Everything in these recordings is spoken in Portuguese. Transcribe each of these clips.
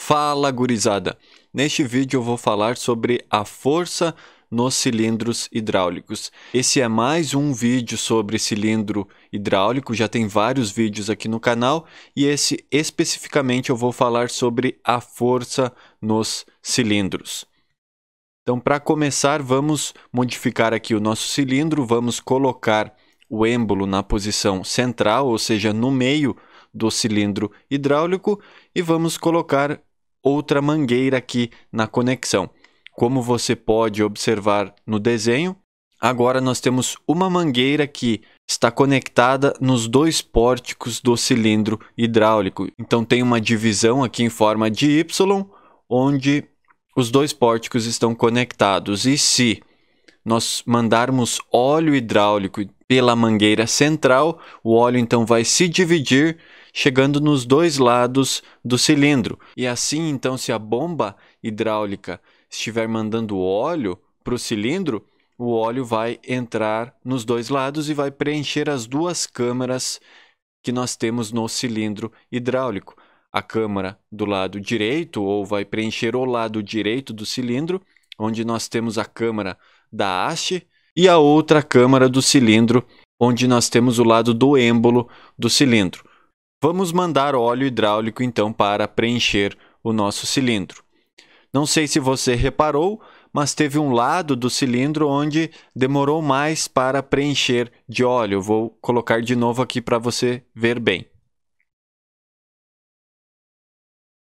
Fala gurizada! Neste vídeo eu vou falar sobre a força nos cilindros hidráulicos. Esse é mais um vídeo sobre cilindro hidráulico, já tem vários vídeos aqui no canal e esse especificamente eu vou falar sobre a força nos cilindros. Então, para começar, vamos modificar aqui o nosso cilindro, vamos colocar o êmbolo na posição central, ou seja, no meio do cilindro hidráulico, e vamos colocar outra mangueira aqui na conexão. Como você pode observar no desenho, agora nós temos uma mangueira que está conectada nos dois pórticos do cilindro hidráulico. Então tem uma divisão aqui em forma de Y, onde os dois pórticos estão conectados. E se nós mandarmos óleo hidráulico pela mangueira central, o óleo então vai se dividir, chegando nos dois lados do cilindro. E assim, então, se a bomba hidráulica estiver mandando óleo para o cilindro, o óleo vai entrar nos dois lados e vai preencher as duas câmaras que nós temos no cilindro hidráulico. A câmara do lado direito, ou vai preencher o lado direito do cilindro, onde nós temos a câmara da haste, e a outra câmara do cilindro, onde nós temos o lado do êmbolo do cilindro. Vamos mandar óleo hidráulico então para preencher o nosso cilindro. Não sei se você reparou, mas teve um lado do cilindro onde demorou mais para preencher de óleo. Vou colocar de novo aqui para você ver bem.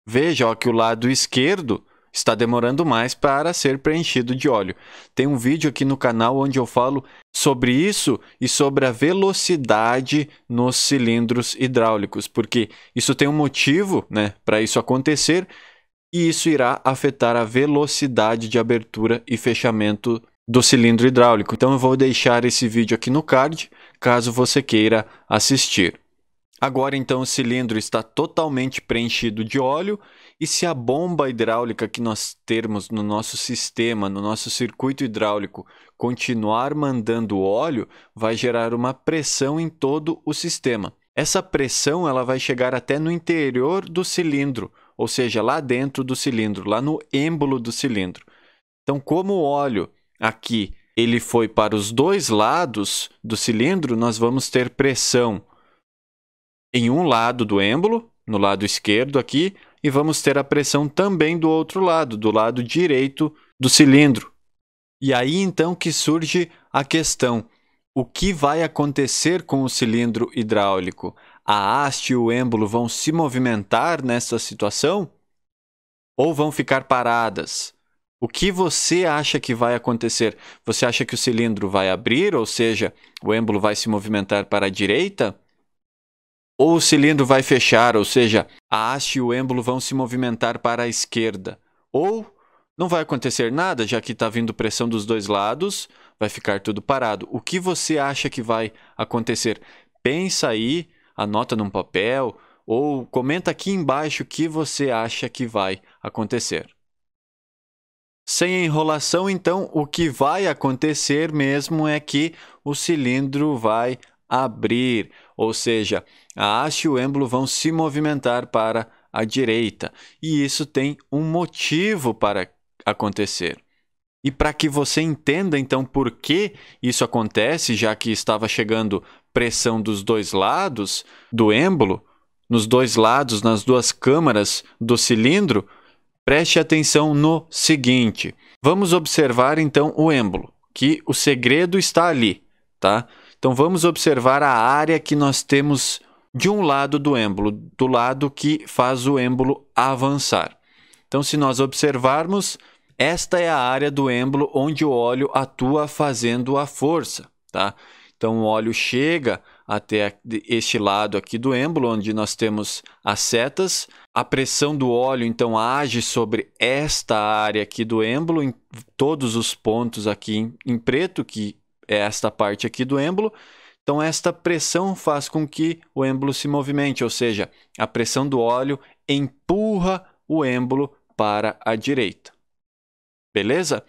Veja ó, que o lado esquerdo está demorando mais para ser preenchido de óleo. Tem um vídeo aqui no canal onde eu falo sobre isso e sobre a velocidade nos cilindros hidráulicos, porque isso tem um motivo né, para isso acontecer e isso irá afetar a velocidade de abertura e fechamento do cilindro hidráulico. Então eu vou deixar esse vídeo aqui no card, caso você queira assistir. Agora então o cilindro está totalmente preenchido de óleo e se a bomba hidráulica que nós temos no nosso sistema, no nosso circuito hidráulico, continuar mandando óleo, vai gerar uma pressão em todo o sistema. Essa pressão ela vai chegar até no interior do cilindro, ou seja, lá dentro do cilindro, lá no êmbolo do cilindro. Então, como o óleo aqui ele foi para os dois lados do cilindro, nós vamos ter pressão em um lado do êmbolo, no lado esquerdo aqui, e vamos ter a pressão também do outro lado, do lado direito do cilindro. E aí então que surge a questão: o que vai acontecer com o cilindro hidráulico? A haste e o êmbolo vão se movimentar nessa situação? Ou vão ficar paradas? O que você acha que vai acontecer? Você acha que o cilindro vai abrir, ou seja, o êmbolo vai se movimentar para a direita? ou o cilindro vai fechar, ou seja, a haste e o êmbolo vão se movimentar para a esquerda. Ou não vai acontecer nada, já que está vindo pressão dos dois lados, vai ficar tudo parado. O que você acha que vai acontecer? Pensa aí, anota num papel ou comenta aqui embaixo o que você acha que vai acontecer. Sem enrolação, então, o que vai acontecer mesmo é que o cilindro vai abrir, ou seja, a haste e o êmbolo vão se movimentar para a direita. E isso tem um motivo para acontecer. E para que você entenda então por que isso acontece, já que estava chegando pressão dos dois lados do êmbolo, nos dois lados, nas duas câmaras do cilindro, preste atenção no seguinte. Vamos observar então o êmbolo, que o segredo está ali, tá? Então vamos observar a área que nós temos de um lado do êmbolo, do lado que faz o êmbolo avançar. Então se nós observarmos, esta é a área do êmbolo onde o óleo atua fazendo a força, tá? Então o óleo chega até este lado aqui do êmbolo, onde nós temos as setas. A pressão do óleo então age sobre esta área aqui do êmbolo, em todos os pontos aqui em, preto que é esta parte aqui do êmbolo. Então, esta pressão faz com que o êmbolo se movimente, ou seja, a pressão do óleo empurra o êmbolo para a direita. Beleza?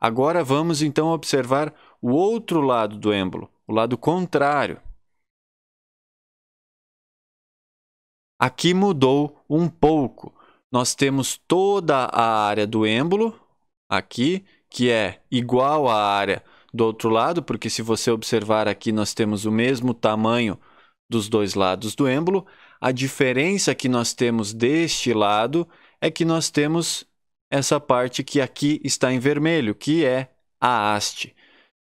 Agora vamos então observar o outro lado do êmbolo, o lado contrário. Aqui mudou um pouco. Nós temos toda a área do êmbolo aqui, que é igual à área do outro lado, porque se você observar aqui, nós temos o mesmo tamanho dos dois lados do êmbolo. A diferença que nós temos deste lado é que nós temos essa parte que aqui está em vermelho, que é a haste.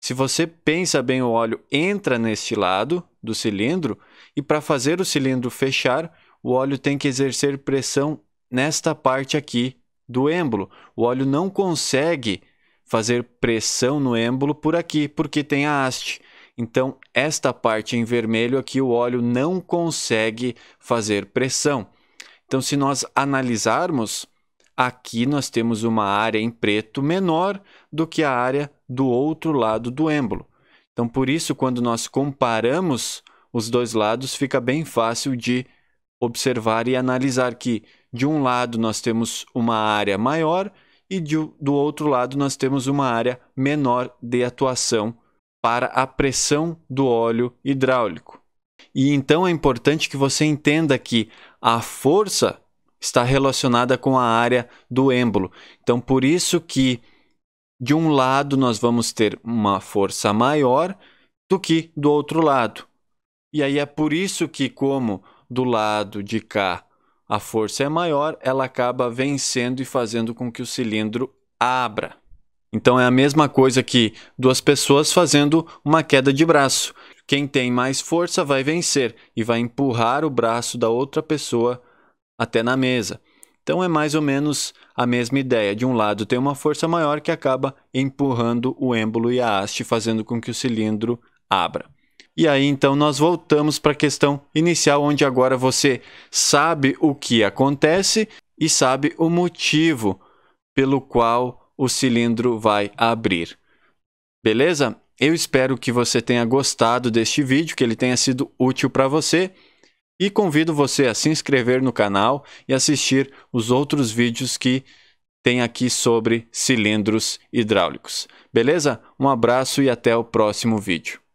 Se você pensa bem, o óleo entra neste lado do cilindro e para fazer o cilindro fechar, o óleo tem que exercer pressão nesta parte aqui do êmbolo. O óleo não consegue fazer pressão no êmbolo por aqui, porque tem a haste. Então, esta parte em vermelho aqui, o óleo não consegue fazer pressão. Então, se nós analisarmos, aqui nós temos uma área em preto menor do que a área do outro lado do êmbolo. Então, por isso, quando nós comparamos os dois lados, fica bem fácil de observar e analisar que, de um lado, nós temos uma área maior e de, do outro lado nós temos uma área menor de atuação para a pressão do óleo hidráulico. E então é importante que você entenda que a força está relacionada com a área do êmbolo. Então por isso que de um lado nós vamos ter uma força maior do que do outro lado. E aí é por isso que como do lado de cá a força é maior, ela acaba vencendo e fazendo com que o cilindro abra. Então é a mesma coisa que duas pessoas fazendo uma queda de braço. Quem tem mais força vai vencer e vai empurrar o braço da outra pessoa até na mesa. Então é mais ou menos a mesma ideia. De um lado tem uma força maior que acaba empurrando o êmbolo e a haste, fazendo com que o cilindro abra. E aí então nós voltamos para a questão inicial, onde agora você sabe o que acontece e sabe o motivo pelo qual o cilindro vai abrir. Beleza? Eu espero que você tenha gostado deste vídeo, que ele tenha sido útil para você. E convido você a se inscrever no canal e assistir os outros vídeos que tem aqui sobre cilindros hidráulicos. Beleza? Um abraço e até o próximo vídeo.